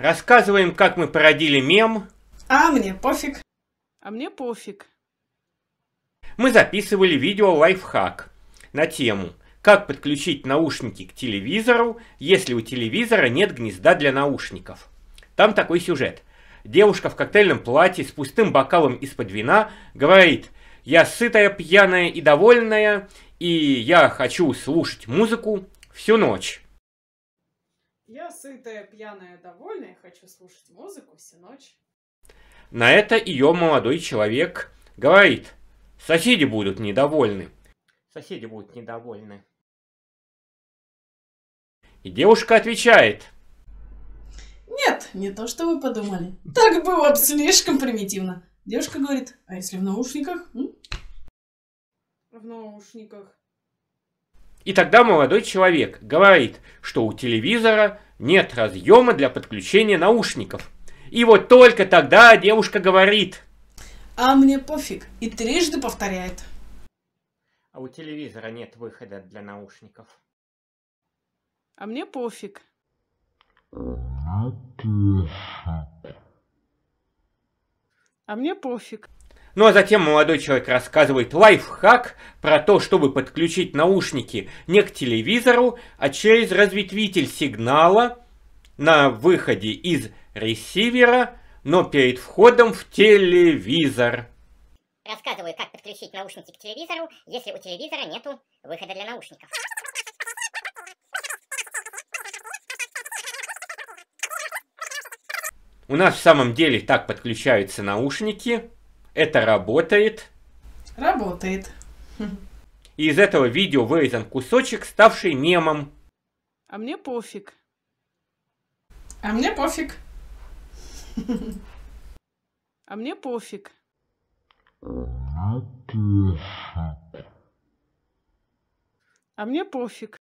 Рассказываем, как мы породили мем. А мне пофиг. А мне пофиг. Мы записывали видео лайфхак на тему «Как подключить наушники к телевизору, если у телевизора нет гнезда для наушников». Там такой сюжет. Девушка в коктейльном платье с пустым бокалом из-под вина говорит «Я сытая, пьяная и довольная, и я хочу слушать музыку всю ночь». Я сытая, пьяная, довольная, хочу слушать музыку всю ночь. На это ее молодой человек говорит, соседи будут недовольны. Соседи будут недовольны. И девушка отвечает. Нет, не то, что вы подумали. Так было бы слишком примитивно. Девушка говорит, а если в наушниках? М? В наушниках. И тогда молодой человек говорит, что у телевизора нет разъема для подключения наушников. И вот только тогда девушка говорит. А мне пофиг. И трижды повторяет. А у телевизора нет выхода для наушников. А мне пофиг. А мне пофиг. Ну а затем молодой человек рассказывает лайфхак про то, чтобы подключить наушники не к телевизору, а через разветвитель сигнала на выходе из ресивера, но перед входом в телевизор. Рассказываю, как подключить наушники к телевизору, если у телевизора нету выхода для наушников. У нас в самом деле так подключаются наушники. Это работает? Работает. Хм. И из этого видео вырезан кусочек, ставший мемом. А мне пофиг. А мне пофиг. А мне пофиг. А мне пофиг.